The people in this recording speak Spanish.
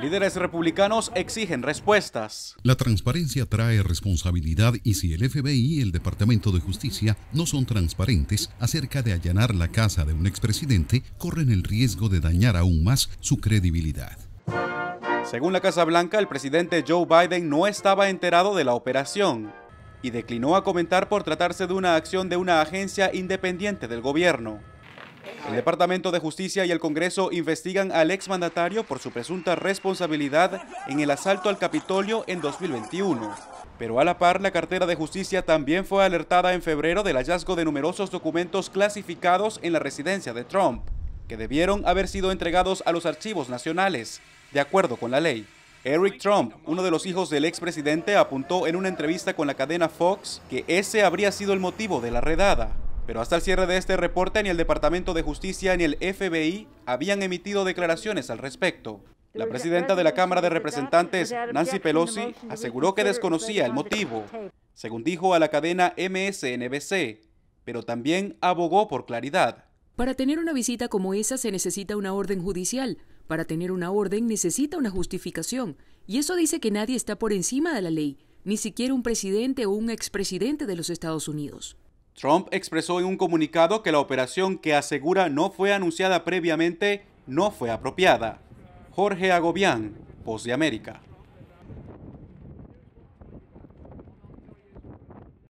Líderes republicanos exigen respuestas. La transparencia trae responsabilidad y si el FBI y el Departamento de Justicia no son transparentes acerca de allanar la casa de un expresidente, corren el riesgo de dañar aún más su credibilidad. Según la Casa Blanca, el presidente Joe Biden no estaba enterado de la operación y declinó a comentar por tratarse de una acción de una agencia independiente del gobierno. El Departamento de Justicia y el Congreso investigan al exmandatario por su presunta responsabilidad en el asalto al Capitolio en 2021. Pero a la par, la cartera de justicia también fue alertada en febrero del hallazgo de numerosos documentos clasificados en la residencia de Trump, que debieron haber sido entregados a los archivos nacionales, de acuerdo con la ley. Eric Trump, uno de los hijos del expresidente, apuntó en una entrevista con la cadena Fox que ese habría sido el motivo de la redada. Pero hasta el cierre de este reporte, ni el Departamento de Justicia ni el FBI habían emitido declaraciones al respecto. La presidenta de la Cámara de Representantes, Nancy Pelosi, aseguró que desconocía el motivo, según dijo a la cadena MSNBC, pero también abogó por claridad. Para tener una visita como esa se necesita una orden judicial. Para tener una orden necesita una justificación. Y eso dice que nadie está por encima de la ley, ni siquiera un presidente o un expresidente de los Estados Unidos. Trump expresó en un comunicado que la operación que asegura no fue anunciada previamente no fue apropiada. Jorge Agobián, Voz de América.